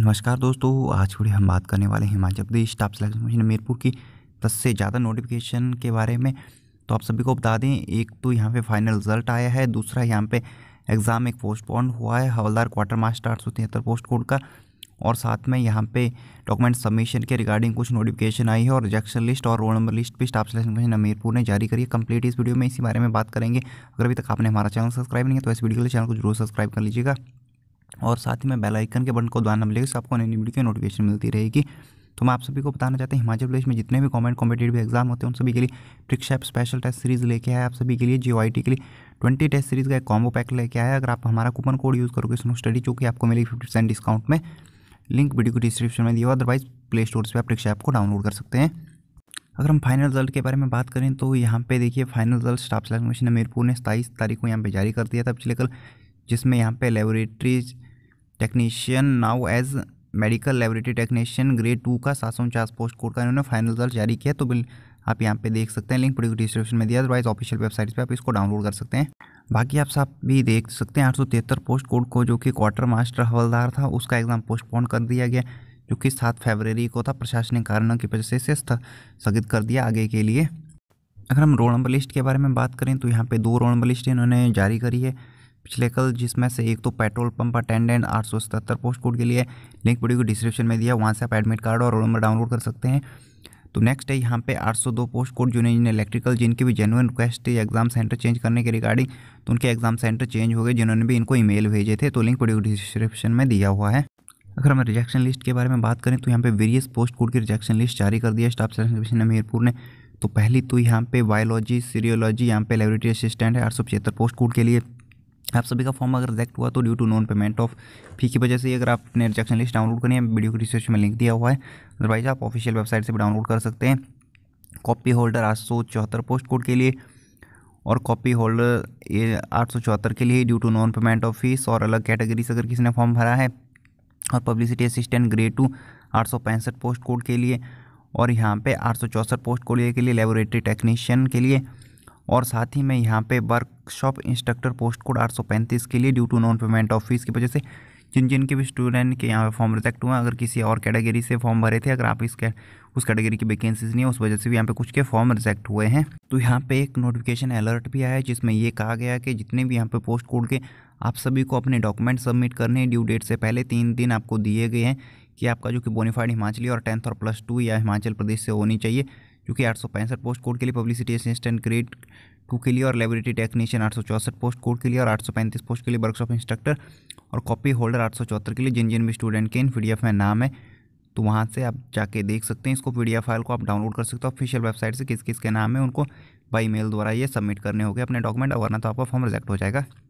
नमस्कार दोस्तों आज थोड़ी हम बात करने वाले हैं Himachal Pradesh top selection commission Hamirpur की दस से ज़्यादा नोटिफिकेशन के बारे में तो आप सभी को बता दें एक तो यहाँ पे फाइनल रिजल्ट आया है दूसरा यहाँ पे एग्ज़ाम एक पोस्टपोन हुआ है हवलदार क्वार्टर मास्टर आठ सौ तिहत्तर पोस्ट कोड का और साथ में यहाँ पे डॉक्यूमेंट सबमिशन के रिगार्डिंग कुछ नोटिफिकेशन आई है और रिजेक्शन लिस्ट और रोल नंबर लिस्ट भी स्टाफ सिलेक्शन कमीशन हमीरपुर ने जारी करी है कंप्लीट इस वीडियो में इसी बारे में बात करेंगे अगर अभी तक आपने हमारा चैनल सब्सक्राइब नहीं है तो इस वीडियो के लिए चैनल को जरूर सब्सक्राइब कर लीजिएगा और साथ ही में बेल आइकन के बटन को दबाना मिलेगा आपको नई वीडियो की नोटिफिकेशन मिलती रहेगी तो मैं आप सभी को बताना चाहते हैं हिमाचल प्रदेश में जितने भी कॉमेंट कॉम्पिटेटिव एग्जाम होते हैं उन सभी के लिए परीक्षा स्पेशल टेस्ट सीरीज़ लेके आया आप सभी के लिए जी के लिए ट्वेंटी टेस्ट सीरीज़ का एक कॉम्बो पैक लेके आया अगर आप हमारा कूपन कोड यूज़ करोगे स्नो स्टडी चूँकि आपको मिलेगी फिफ्टी परसेंट डिस्काउंट में लिंक वीडियो को डिस्क्रिप्शन में दिया अदरवाइज प्ले स्टोर से आप परीक्षा ऐप को डाउनलोड कर सकते हैं अगर हम फाइनल रिजल्ट के बारे में बात करें तो यहाँ पे देखिए final result staff selection commission Hamirpur ने सताईस तारीख को यहाँ पे जारी कर दिया था पिछले कल जिसमें यहाँ पे laboratories technician now as medical laboratory technician grade two का सात सौ उनचास पोस्ट कोड का इन्होंने फाइनल रिजल्ट जारी किया तो बिल आप यहाँ पे देख सकते हैं लिंक पूरी डिस्क्रिप्शन में दिया अदरवाइज ऑफिशियल वेबसाइट पे आप इसको डाउनलोड कर सकते हैं बाकी आप सब भी देख सकते हैं आठ पोस्ट कोड को जो कि क्वार्टर मास्टर हवलदार था उसका एग्ज़ाम पोस्टपोन कर दिया गया जो कि सात फरवरी को था प्रशासनिक कारणों की वजह से इसे स्थगित कर दिया आगे के लिए अगर हम रोल नंबर लिस्ट के बारे में बात करें तो यहाँ पे दो रोल नंबर लिस्ट इन्होंने जारी करी है पिछले कल जिसमें से एक तो पेट्रोल पंप अटेंडेंट आठ सौ सतहत्तर पोस्ट कोड के लिए लिंक वीडियो को डिस्क्रिप्शन में दिया वहाँ से आप एडमिट कार्ड और रोल नंबर डाउनलोड कर सकते हैं तो नेक्स्ट है यहाँ पे 802 पोस्ट कोड जूनियर इलेक्ट्रिकल जिनकी भी जेनुअन रिक्वेस्ट थी एग्जाम सेंटर चेंज करने के रिगार्डिंग तो उनके एग्जाम सेंटर चेंज हो गए जिन्होंने भी इनको ईमेल भेजे थे तो लिंक वीडियो डिस्क्रिप्शन में दिया हुआ है अगर हम रिजेक्शन लिस्ट के बारे में बात करें तो यहाँ पे वेरियस पोस्ट कोड की रिजेक्शन लिस्ट जारी कर दिया स्टाफ सेलेक्शन कमीशन हमीरपुर ने तो पहली तो यहाँ पे बायोलॉजी सीरियोलॉजी यहाँ पे लेबोरेटरी असिस्टेंट है आठ पोस्ट कोड के लिए आप सभी का फॉर्म अगर रिजेक्ट हुआ तो due to non payment of fee की वजह से अगर आपने रिजेक्शन लिस्ट डाउनलोड करनी है वीडियो की रिसर्च में लिंक दिया हुआ है अदरवाइज आप ऑफिशियल वेबसाइट से भी डाउनलोड कर सकते हैं कॉपी होल्डर आठ सौ चौहत्तर पोस्ट कोड के लिए और कॉपी होल्डर ये आठ सौ चौहत्तर के लिए due to non payment of fees और अलग कैटेगरी से अगर किसी ने फॉर्म भरा है और पब्लिसिटी असिस्टेंट ग्रेड टू आठ सौ पैंसठ पोस्ट कोड के लिए और यहाँ पे आठ सौ चौंसठ पोस्ट कोड के लिए लेबोरेटरी टेक्नीशियन के लिए और साथ ही में यहाँ पे वर्कशॉप इंस्ट्रक्टर पोस्ट कोड आठ सौ पैंतीस के लिए due to non payment of fees की वजह से जिन जिन के भी स्टूडेंट के यहाँ पे फॉर्म रिजेक्ट हुआ अगर किसी और कैटेगरी से फॉर्म भरे थे अगर आप इस उस कैटेगरी की वैकेंसीज नहीं है उस वजह से भी यहाँ पे कुछ के फॉर्म रिजेक्ट हुए हैं तो यहाँ पे एक नोटिफिकेशन अलर्ट भी आया है जिसमें ये कहा गया कि जितने भी यहाँ पे पोस्ट कोड के आप सभी को अपने डॉक्यूमेंट सबमिट करने हैं ड्यू डेट से पहले तीन दिन आपको दिए गए हैं कि आपका जो कि बोनीफाइड हिमाचली और टेंथ और प्लस टू या हिमाचल प्रदेश से होनी चाहिए क्योंकि आठ पोस्ट कोड के लिए पब्लिसिटी असिस्टेंट ग्रेड टू के लिए और लेबोरेटरी टेक्नीशियन आठ पोस्ट कोड के लिए और आठ पोस्ट के लिए वर्कशॉप इंस्ट्रक्टर और कॉपी होल्डर आठ के लिए जिन जिन भी स्टूडेंट के इन पी में नाम है तो वहाँ से आप जाके देख सकते हैं इसको पी फाइल को आप डाउनलोड कर सकते हो ऑफिशियल वेबसाइट से किस किस के नाम है उनको बाई मेल द्वारा ये सबमिट करने होंगे अपने डॉक्यूमेंट वरना तो आपका फॉर्म रिजेक्ट हो जाएगा